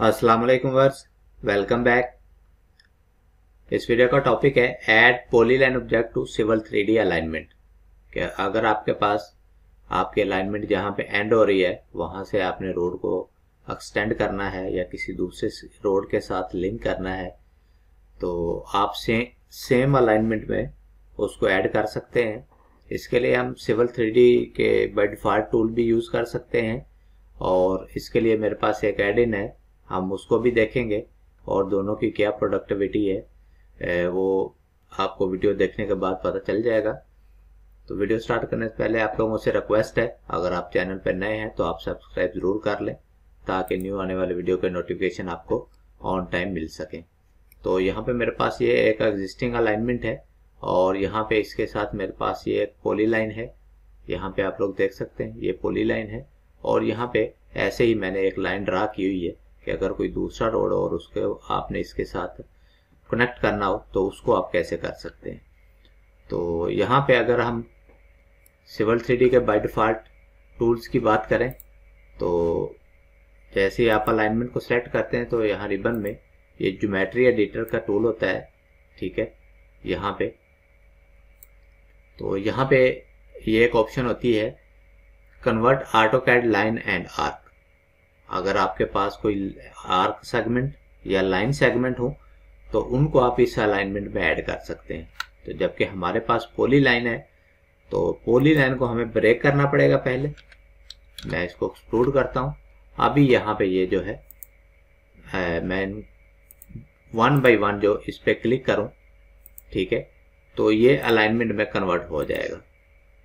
वालेकुम वर्स welcome back इस वीडियो का टॉपिक है add polyline object to civil three D alignment अगर आपके पास आपके अलाइनमेंट जहां पे एंड हो रही है वहां से आपने रोड को एक्सटेंड करना है या किसी दूसरे रोड के साथ लिंक करना है तो आप से सेम अलाइनमेंट में उसको ऐड कर सकते हैं इसके लिए हम सिविल थ्री डी के बेड फार्ट टूल भी यूज़ कर सकते हैं और इसके लिए मेरे पास एक एडिन है हम उसको भी देखेंगे और दोनों की क्या प्रोडक्टिविटी है वो आपको वीडियो देखने के बाद पता चल जाएगा तो वीडियो स्टार्ट करने से पहले आप लोगों से रिक्वेस्ट है अगर आप चैनल पर नए हैं तो आप सब्सक्राइब ज़रूर कर लें ताकि न्यू आने वाले वीडियो के नोटिफिकेशन आपको ऑन टाइम मिल सके तो यहाँ पे मेरे पास ये एक एग्जिस्टिंग अलाइनमेंट है और यहाँ पे इसके साथ मेरे पास ये एक पोली लाइन है यहाँ पे आप लोग देख सकते हैं ये पोली लाइन है और यहाँ पे ऐसे ही मैंने एक लाइन ड्रा की हुई है कि अगर कोई दूसरा रोड हो और उसके आपने इसके साथ कनेक्ट करना हो तो उसको आप कैसे कर सकते हैं तो यहाँ पे अगर हम सिविल थ्री के बाई डिफ़ॉल्ट टूल्स की बात करें तो जैसे ही आप अलाइनमेंट को सेलेक्ट करते हैं तो यहाँ रिबन में ये ज्योमेट्री एडिटर का टूल होता है ठीक है यहाँ पे तो यहाँ पे ये एक ऑप्शन होती है convert AutoCAD line and arc अगर आपके पास कोई आर्क सेगमेंट या लाइन सेगमेंट हो तो उनको आप इस अलाइनमेंट में ऐड कर सकते हैं तो जबकि हमारे पास पोली लाइन है तो पोली लाइन को हमें ब्रेक करना पड़ेगा पहले मैं इसको एक्सक्लूड करता हूँ अभी यहाँ पे ये जो है आ, मैं वन बाई वन जो इस पर क्लिक करूँ ठीक है तो ये अलाइनमेंट में कन्वर्ट हो जाएगा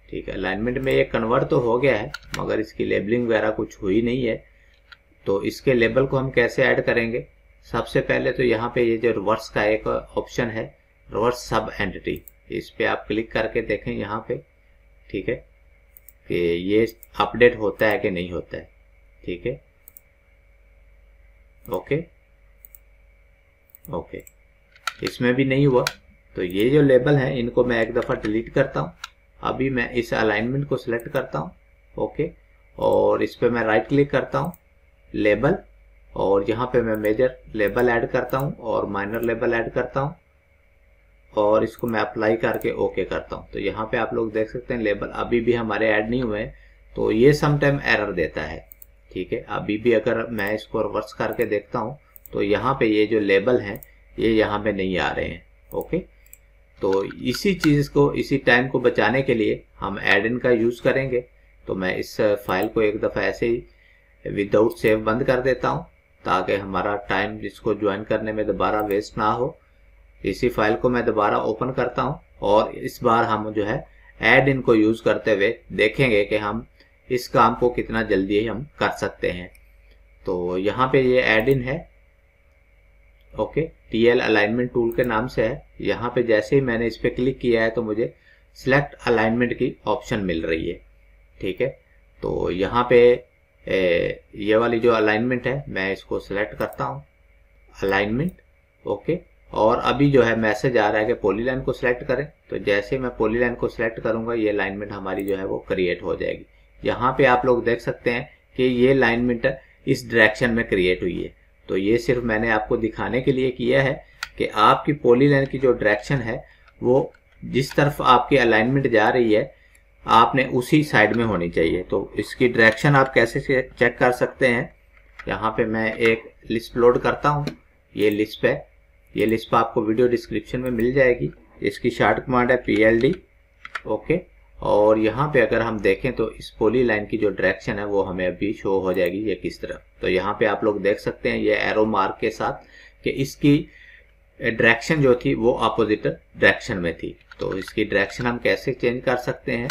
ठीक है अलाइनमेंट में ये कन्वर्ट तो हो गया है मगर इसकी लेबलिंग वगैरह कुछ हुई नहीं है तो इसके लेबल को हम कैसे ऐड करेंगे सबसे पहले तो यहाँ पे ये जो रिवर्स का एक ऑप्शन है रिवर्स सब एंटिटी इस पर आप क्लिक करके देखें यहाँ पे ठीक है कि ये अपडेट होता है कि नहीं होता है ठीक है ओके ओके इसमें भी नहीं हुआ तो ये जो लेबल है इनको मैं एक दफ़ा डिलीट करता हूँ अभी मैं इस अलाइनमेंट को सिलेक्ट करता हूँ ओके और इस पर मैं राइट क्लिक करता हूँ लेबल और यहाँ पे मैं मेजर लेबल ऐड करता हूँ और माइनर लेबल ऐड करता हूँ और इसको मैं अप्लाई करके ओके करता हूँ तो यहाँ पे आप लोग देख सकते हैं लेबल अभी भी हमारे ऐड नहीं हुए तो ये समटाइम एरर देता है ठीक है अभी भी अगर मैं इसको रिवर्स करके देखता हूँ तो यहाँ पे ये जो लेबल है ये यहाँ पे नहीं आ रहे हैं ओके तो इसी चीज़ को इसी टाइम को बचाने के लिए हम एड इन का यूज़ करेंगे तो मैं इस फाइल को एक दफ़ा ऐसे ही विदाउट सेव बंद कर देता हूँ ताकि हमारा टाइम जिसको ज्वाइन करने में दोबारा वेस्ट ना हो इसी फाइल को मैं दोबारा ओपन करता हूँ और इस बार हम जो है एड इन को यूज़ करते हुए देखेंगे कि हम इस काम को कितना जल्दी हम कर सकते हैं तो यहाँ पे ये एड इन है okay T L alignment tool के नाम से है यहाँ पे जैसे ही मैंने इस पर क्लिक किया है तो मुझे सिलेक्ट अलाइनमेंट की ऑप्शन मिल रही है ठीक है तो यहाँ पे ये वाली जो अलाइनमेंट है मैं इसको सिलेक्ट करता हूँ अलाइनमेंट ओके और अभी जो है मैसेज आ रहा है कि पोली लाइन को सिलेक्ट करें तो जैसे मैं पोली लाइन को सिलेक्ट करूंगा ये अलाइनमेंट हमारी जो है वो क्रिएट हो जाएगी यहाँ पे आप लोग देख सकते हैं कि ये अलाइनमेंट इस डायरेक्शन में क्रिएट हुई है तो ये सिर्फ मैंने आपको दिखाने के लिए किया है कि आपकी पोली लाइन की जो डायरेक्शन है वो जिस तरफ आपकी अलाइनमेंट जा रही है आपने उसी साइड में होनी चाहिए तो इसकी डायरेक्शन आप कैसे चेक कर सकते हैं यहाँ पे मैं एक लिस्ट लोड करता हूँ ये लिस्ट है ये लिस्ट आपको वीडियो डिस्क्रिप्शन में मिल जाएगी इसकी शार्ट कमांड है पी ओके और यहाँ पे अगर हम देखें तो इस पोली लाइन की जो डायरेक्शन है वो हमें अभी शो हो जाएगी ये किस तरफ तो यहाँ पे आप लोग देख सकते हैं ये एरो मार्क के साथ कि इसकी डायरेक्शन जो थी वो अपोजिट डायरेक्शन में थी तो इसकी डायरेक्शन हम कैसे चेंज कर सकते हैं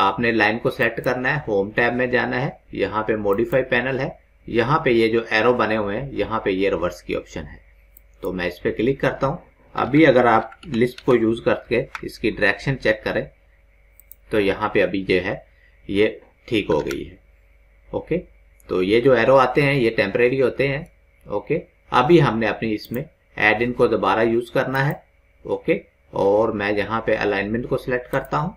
आपने लाइन को सेट करना है होम टैब में जाना है यहाँ पे मॉडिफाई पैनल है यहाँ पे ये जो एरो बने हुए हैं यहाँ पे ये रिवर्स की ऑप्शन है तो मैं इस पर क्लिक करता हूँ अभी अगर आप लिस्ट को यूज करके इसकी डायरेक्शन चेक करें तो यहाँ पे अभी जो है ये ठीक हो गई है ओके तो ये जो एरो आते हैं ये टेम्परेरी होते हैं ओके अभी हमने अपनी इसमें एड इन को दोबारा यूज करना है ओके और मैं यहाँ पे अलाइनमेंट को सिलेक्ट करता हूँ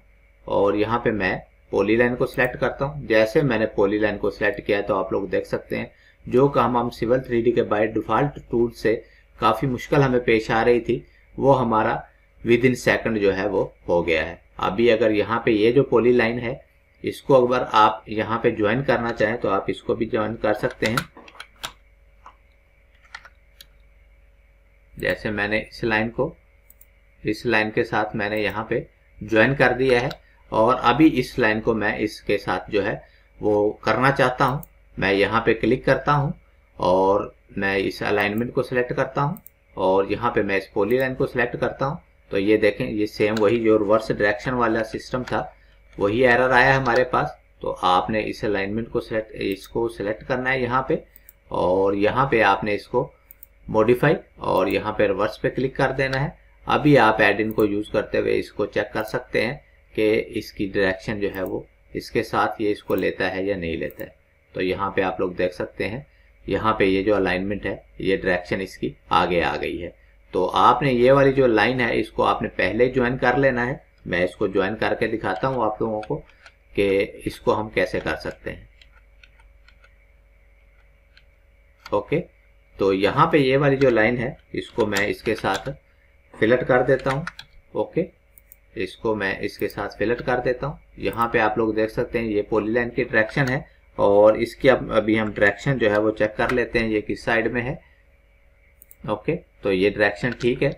और यहाँ पे मैं पोली लाइन को सिलेक्ट करता हूँ जैसे मैंने पोली लाइन को सिलेक्ट किया है तो आप लोग देख सकते हैं जो काम हम सिविल थ्री के बाय डिफॉल्ट टूल से काफ़ी मुश्किल हमें पेश आ रही थी वो हमारा विद इन सेकेंड जो है वो हो गया है अभी अगर यहाँ पे ये जो पोली लाइन है इसको अगर आप यहाँ पे ज्वाइन करना चाहें तो आप इसको भी ज्वाइन कर सकते हैं जैसे मैंने इस लाइन को इस लाइन के साथ मैंने यहाँ पे ज्वाइन कर दिया है और अभी इस लाइन को मैं इसके साथ जो है वो करना चाहता हूँ मैं यहाँ पे क्लिक करता हूँ और मैं इस अलाइनमेंट को सिलेक्ट करता हूँ और यहाँ पे मैं इस पोली लाइन को सिलेक्ट करता हूँ तो ये देखें ये सेम वही जो रिवर्स डायरेक्शन वाला सिस्टम था वही एरर आया हमारे पास तो आपने इस अलाइनमेंट को सिलेक्ट इसको सिलेक्ट करना है यहाँ पे और यहाँ पे आपने इसको मॉडिफाई और यहाँ पे रिवर्स पे क्लिक कर देना है अभी आप एड इन को यूज़ करते हुए इसको चेक कर सकते हैं कि इसकी डायरेक्शन जो है वो इसके साथ ये इसको लेता है या नहीं लेता है तो यहाँ पे आप लोग देख सकते हैं यहाँ पे ये जो अलाइनमेंट है ये डायरेक्शन इसकी आगे आ गई है तो आपने ये वाली जो लाइन है इसको आपने पहले ज्वाइन कर लेना है मैं इसको ज्वाइन करके दिखाता हूँ आप लोगों को कि इसको हम कैसे कर सकते हैं ओके तो यहाँ पे ये वाली जो लाइन है इसको मैं इसके साथ फिलट कर देता हूँ ओके इसको मैं इसके साथ फिलट कर देता हूँ यहाँ पे आप लोग देख सकते हैं ये पोलीलाइन की डायरेक्शन है और इसकी अब अभी हम डायरेक्शन जो है वो चेक कर लेते हैं ये किस साइड में है ओके तो ये डायरेक्शन ठीक है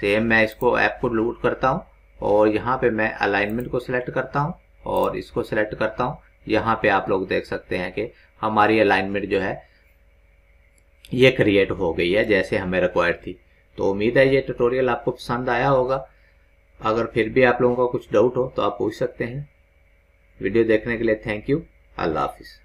सेम मैं इसको ऐप को लूट करता हूँ और यहाँ पे मैं अलाइनमेंट को सिलेक्ट करता हूँ और इसको सिलेक्ट करता हूँ यहाँ पे आप लोग देख सकते हैं कि हमारी अलाइनमेंट जो है ये क्रिएट हो गई है जैसे हमें रिक्वायर्ड थी तो उम्मीद है ये ट्यूटोरियल आपको पसंद आया होगा अगर फिर भी आप लोगों का कुछ डाउट हो तो आप पूछ सकते हैं वीडियो देखने के लिए थैंक यू अल्लाह हाफिज़